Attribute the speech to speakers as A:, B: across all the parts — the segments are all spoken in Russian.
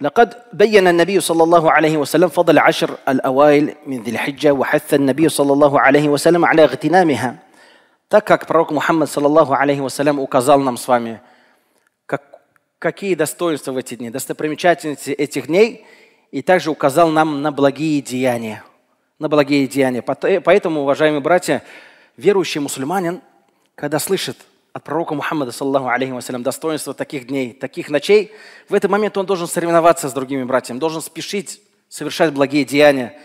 A: لقد بين النبي صلى الله عليه وسلم فضل عشر الأوائل من ذي الحجة وحث النبي صلى الله عليه وسلم على اغتنامها так как пророк Мухаммад, саллаллаху алейхи вассалям, указал нам с вами, как, какие достоинства в эти дни, достопримечательности этих дней, и также указал нам на благие деяния. На благие деяния. Поэтому, уважаемые братья, верующий мусульманин, когда слышит от пророка Мухаммада, саллаху алейхи вассалям, достоинство таких дней, таких ночей, в этот момент он должен соревноваться с другими братьями, должен спешить, совершать благие деяния.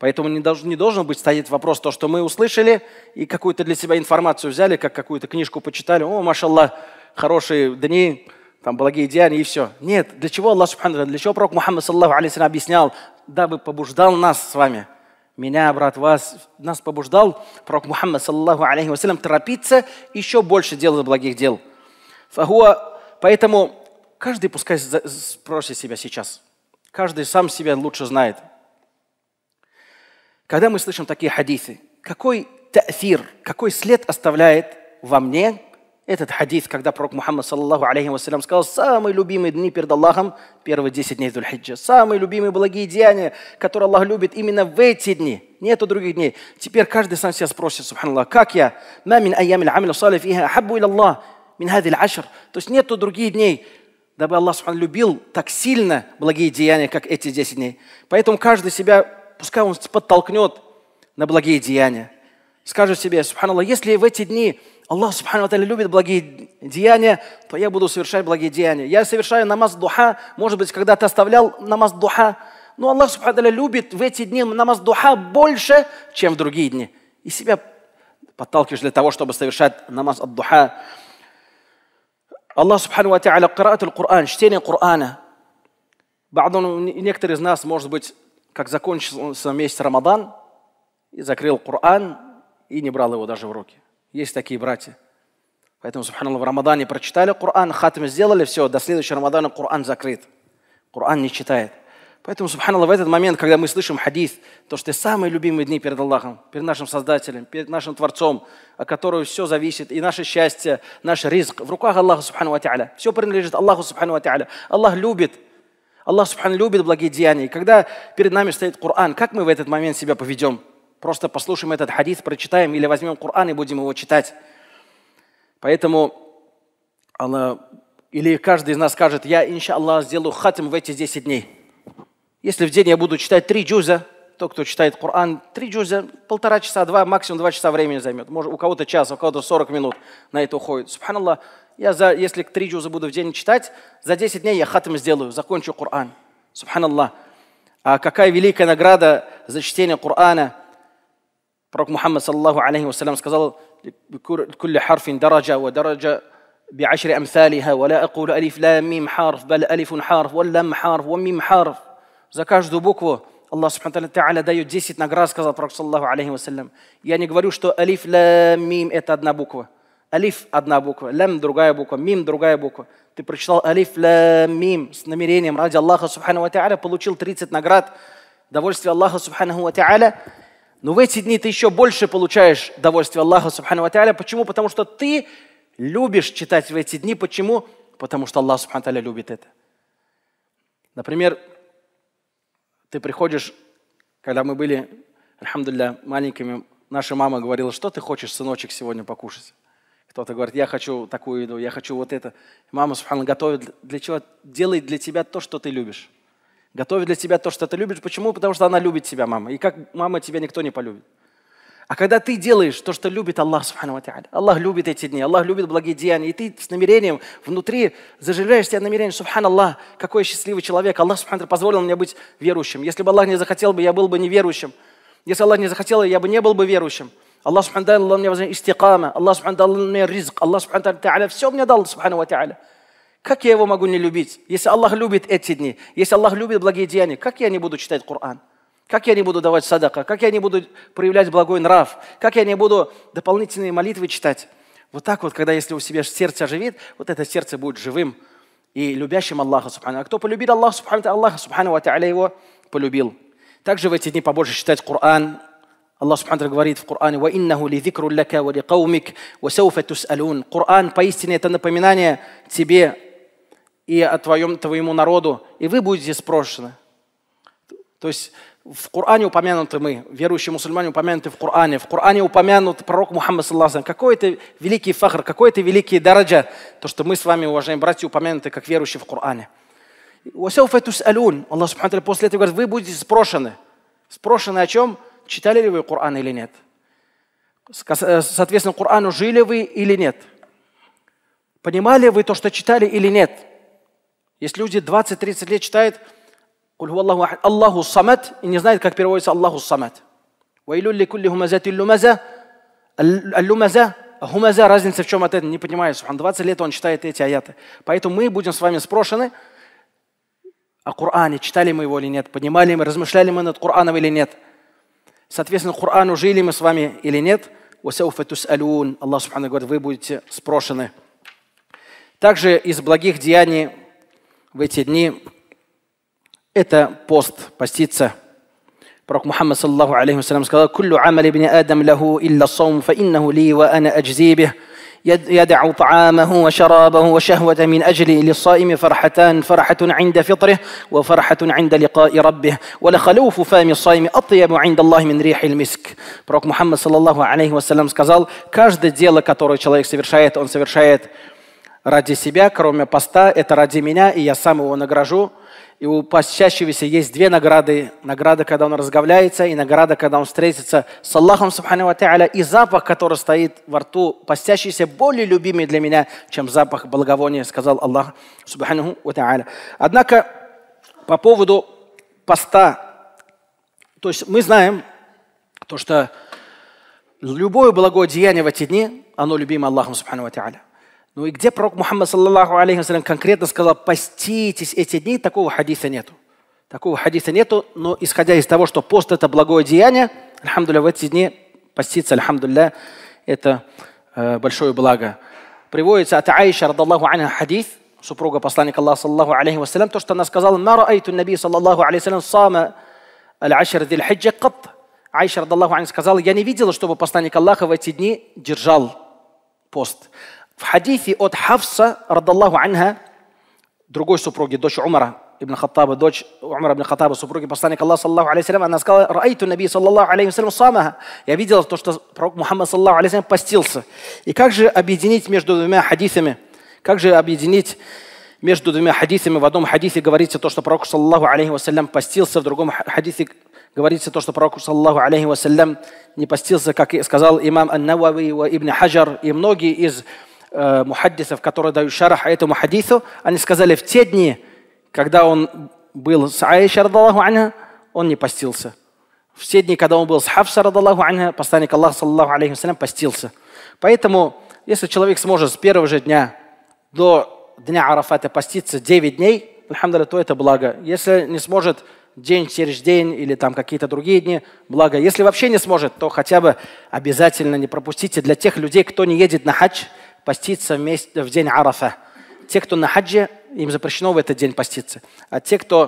A: Поэтому не должен, не должен быть стоять вопрос, то, что мы услышали и какую-то для себя информацию взяли, как какую-то книжку почитали, о, машаллах, хорошие дни, там, благие деяния и все. Нет, для чего Аллах, для чего пророк Мухаммад, саллаху алейхи вассалям объяснял, дабы побуждал нас с вами – меня, брат, вас, нас побуждал пророк Мухаммад, саллаху алейхи вассалям, торопиться, еще больше делать благих дел. поэтому каждый пускай спросит себя сейчас. Каждый сам себя лучше знает. Когда мы слышим такие хадисы, какой тафир, какой след оставляет во мне этот хадис, когда пророк Мухаммад, саллаху алейхи вассалям, сказал, самые любимые дни перед Аллахом – первые 10 дней Дульхиджа. Самые любимые благие деяния, которые Аллах любит именно в эти дни. Нету других дней. Теперь каждый сам себя спросит, субханаллах, как я? «Ма мин айямил амилу салиф иха хаббу Аллах мин хадил ашр». То есть нету других дней, дабы Аллах субхан, любил так сильно благие деяния, как эти 10 дней. Поэтому каждый себя, пускай он подтолкнет на благие деяния скажу себе, субханаллах, если в эти дни Аллах, субхану любит благие деяния, то я буду совершать благие деяния. Я совершаю намаз духа, может быть, когда-то оставлял намаз духа, но Аллах, субхану любит в эти дни намаз духа больше, чем в другие дни. И себя подталкиваешь для того, чтобы совершать намаз от духа. Аллах, субхану ва та'аля, Коран, чтение Корана. Некоторые из нас, может быть, как закончился месяц Рамадан, и закрыл Коран, и не брал его даже в руки. Есть такие братья. Поэтому, субханаллах, в Рамадане прочитали Коран, хатм сделали, все, до следующего Рамадана Коран закрыт. Коран не читает. Поэтому, субханаллах, в этот момент, когда мы слышим хадис, то, что самые любимые дни перед Аллахом, перед нашим Создателем, перед нашим Творцом, о котором все зависит, и наше счастье, наш ризк, в руках Аллаха, субхану Все принадлежит Аллаху, субхану Аллах любит, Аллах, субхану, любит благие деяния. И когда перед нами стоит Коран, как мы в этот момент себя поведем? Просто послушаем этот хадис, прочитаем или возьмем Коран и будем его читать. Поэтому Аллах, или каждый из нас скажет, я, иншаллах, сделаю хатим в эти 10 дней. Если в день я буду читать три джуза, то, кто читает Коран, три джуза, полтора часа, два, максимум два часа времени займет. Может, у кого-то час, а у кого-то 40 минут на это уходит. Субханаллах, я за, если три джуза буду в день читать, за 10 дней я хатим сделаю, закончу Коран. Субханаллах. А какая великая награда за чтение Корана. пророк Мухаммад саллаллаху алейхи вассалям сказал, «Кулли харфин дараджа, ва дараджа بعشر أمثالها ولا أقول ألف لا ميم حرف بل ألف حرف واللام حرف وميم حرف за каждую букву Аллах Субхану Та'аля дает 10 наград, сказал Пророк Саллаху Алейхи Вассалям. Я не говорю, что алиф, ла, мим – это одна буква. Алиф – одна буква, лям – другая буква, мим – другая буква. Ты прочитал алиф, ла, мим с намерением ради Аллаха Субхану Та'аля, получил 30 наград, довольствие Аллаха Субхану Та'аля – Но в эти дни ты еще больше получаешь довольствие Аллаха, Субхану Ва Почему? Потому что ты любишь читать в эти дни. Почему? Потому что Аллах, Субхану Ва любит это. Например, ты приходишь, когда мы были, для маленькими, наша мама говорила, что ты хочешь, сыночек, сегодня покушать? Кто-то говорит, я хочу такую еду, я хочу вот это. Мама, субхану, готовит для чего? Делает для тебя то, что ты любишь готовит для тебя то, что ты любишь. Почему? Потому что она любит тебя, мама. И как мама, тебя никто не полюбит. А когда ты делаешь то, что любит Аллах, Субхану Аллах любит эти дни, Аллах любит благие деяния, и ты с намерением внутри заживляешь себя намерение, Субхан Аллах, какой счастливый человек, Аллах Субхану позволил мне быть верующим. Если бы Аллах не захотел бы, я был бы неверующим. Если Аллах не захотел, я бы не был бы верующим. Аллах Субхану дал мне истикама, Аллах Субхану дал мне риск, Аллах Субхану Тааля все мне дал, Субхану Тааля. Как я его могу не любить? Если Аллах любит эти дни, если Аллах любит благие деяния, как я не буду читать Коран? Как я не буду давать садака? Как я не буду проявлять благой нрав? Как я не буду дополнительные молитвы читать? Вот так вот, когда если у себя сердце оживит, вот это сердце будет живым и любящим Аллаха Субхану. А кто полюбит Аллаха Субхану, Аллах Субхану его полюбил. Также в эти дни побольше читать Коран, Аллах Субхану говорит в Коране, «Ва ли лякавали каумик, ва сауфа тус'алун». Коран поистине это напоминание тебе и о твоем, твоему народу, и вы будете спрошены. То есть в Коране упомянуты мы, верующие мусульмане упомянуты в Коране, в Коране упомянут пророк Мухаммад, саллаху какой это великий фахр, какой это великий дараджа, то, что мы с вами, уважаемые братья, упомянуты как верующие в Коране. Аллах Субхану после этого говорит, вы будете спрошены. Спрошены о чем? Читали ли вы Коран или нет? Э, соответственно, Корану жили вы или нет? Понимали вы то, что читали или нет? если люди 20-30 лет читают Аллаху самат и не знают, как переводится Аллаху самат. Аллумаза, хумаза, «А разница в чем от этого, не понимаю. 20 лет он читает эти аяты. Поэтому мы будем с вами спрошены о Коране, читали мы его или нет, понимали мы, размышляли мы над Кораном или нет. Соответственно, Корану жили мы с вами или нет. Аллах Субхану говорит, вы будете спрошены. Также из благих деяний в эти дни, это пост, поститься. Пророк Мухаммад, саллаху алейхи вассалям, сказал, «Куллю амали бни Адам лаху илля саум, фа иннаху ли ва ана аджзибих». يدع طعامه وشرابه وشهوة من أجلي للصائم فرحتان فرحة عند فطره وفرحة عند لقاء ربه ولخلوف فم الصائم أطيب عند الله من ريح المسك Пророк Мухаммад, саллаллаху алейхи вассалям, сказал, каждое дело, которое человек совершает, он совершает ради себя, кроме поста, это ради меня, и я сам его награжу. И у постящегося есть две награды. Награда, когда он разговляется, и награда, когда он встретится с Аллахом, субхану та'аля. И запах, который стоит во рту постящийся, более любимый для меня, чем запах благовония, сказал Аллах, субхану та'аля. Однако, по поводу поста, то есть мы знаем, то, что любое благое деяние в эти дни, оно любимо Аллахом, субхану та'аля. Ну и где пророк Мухаммад, саллаллаху алейхи вассалям, конкретно сказал, поститесь эти дни, такого хадиса нету. Такого хадиса нету, но исходя из того, что пост – это благое деяние, альхамдуля, в эти дни поститься, альхамдуля, это э, большое благо. Приводится от Аиша, радаллаху анха, хадис, супруга посланника Аллаха, саллаллаху алейхи вассалям, то, что она сказала, «Ма раайту наби, саллаллаху алейхи вассалям, сама аль-ашр диль хиджа кат». Аиша, радаллаху анха, сказала, «Я не видела, чтобы посланник Аллаха в эти дни держал пост». В хадифе от Хавса, радаллаху анха, другой супруги, дочь Умара, ибн Хаттаба, дочь Умара ибн Хаттаба, супруги посланника Аллаха, саллаху алейхи она сказала, «Раайту наби, саллаху алейхи салям, самаха». Я видела то, что пророк Мухаммад, саллаху алейхи постился. И как же объединить между двумя хадисами? Как же объединить между двумя хадисами? В одном хадисе говорится то, что пророк, саллаху алейхи вассалям, постился, в другом хадисе говорится то, что пророк, саллаху алейхи вассалям, не постился, как сказал имам Ан-Навави, Ибн Хаджар и многие из э, мухаддисов, которые дают шарах этому хадису, они сказали, в те дни, когда он был с Аишей, анха, он не постился. В те дни, когда он был с Хафсой, анха, посланник Аллаха, саллаху алейхи вассалям, постился. Поэтому, если человек сможет с первого же дня до дня Арафата поститься 9 дней, то это благо. Если не сможет день через день или там какие-то другие дни. Благо, если вообще не сможет, то хотя бы обязательно не пропустите для тех людей, кто не едет на хадж, поститься вместе, в день Арафа. Те, кто на хаджи, им запрещено в этот день поститься. А те, кто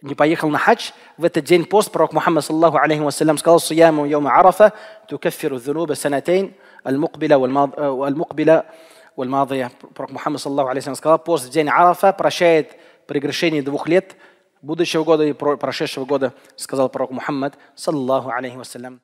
A: не поехал на хадж, в этот день пост пророк Мухаммад саллаху алейхи вассалям сказал «Суяму йома арафа тукаффиру дзунуба санатейн аль-мукбиля валь-мукбиля э, валь-мадия». Пророк Мухаммад саллаху алейхи вассалям сказал «Пост в день арафа прощает прегрешение двух лет, будущего года и прошедшего года», сказал пророк Мухаммад саллаху алейхи вассалям.